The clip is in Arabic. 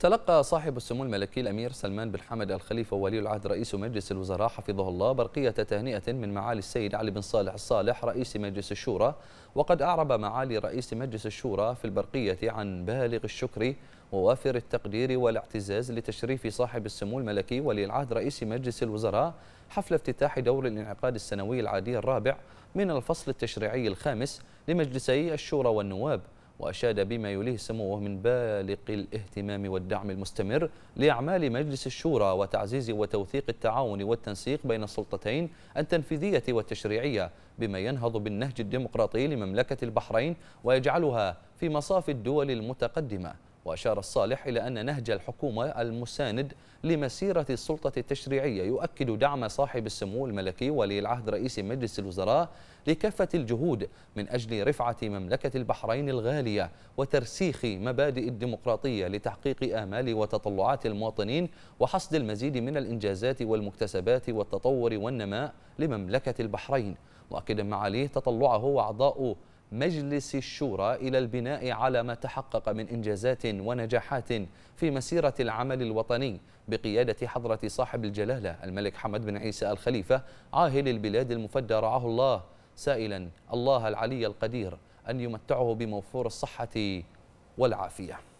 تلقى صاحب السمو الملكي الأمير سلمان بن حمد الخليفة وولي العهد رئيس مجلس الوزراء حفظه الله برقية تهنئة من معالي السيد علي بن صالح الصالح رئيس مجلس الشورى وقد أعرب معالي رئيس مجلس الشورى في البرقية عن بالغ الشكر ووافر التقدير والاعتزاز لتشريف صاحب السمو الملكي ولي العهد رئيس مجلس الوزراء حفل افتتاح دور الانعقاد السنوي العادي الرابع من الفصل التشريعي الخامس لمجلسي الشورى والنواب وأشاد بما يليه سموه من بالق الاهتمام والدعم المستمر لأعمال مجلس الشورى وتعزيز وتوثيق التعاون والتنسيق بين السلطتين التنفيذية والتشريعية بما ينهض بالنهج الديمقراطي لمملكة البحرين ويجعلها في مصاف الدول المتقدمة وأشار الصالح إلى أن نهج الحكومة المساند لمسيرة السلطة التشريعية يؤكد دعم صاحب السمو الملكي ولي العهد رئيس مجلس الوزراء لكافة الجهود من أجل رفعة مملكة البحرين الغالية وترسيخ مبادئ الديمقراطية لتحقيق آمال وتطلعات المواطنين وحصد المزيد من الإنجازات والمكتسبات والتطور والنماء لمملكة البحرين مؤكدا معاليه تطلعه وأعضاء مجلس الشورى إلى البناء على ما تحقق من إنجازات ونجاحات في مسيرة العمل الوطني بقيادة حضرة صاحب الجلالة الملك حمد بن عيسى الخليفة عاهل البلاد المفدى رعاه الله سائلا الله العلي القدير أن يمتعه بموفور الصحة والعافية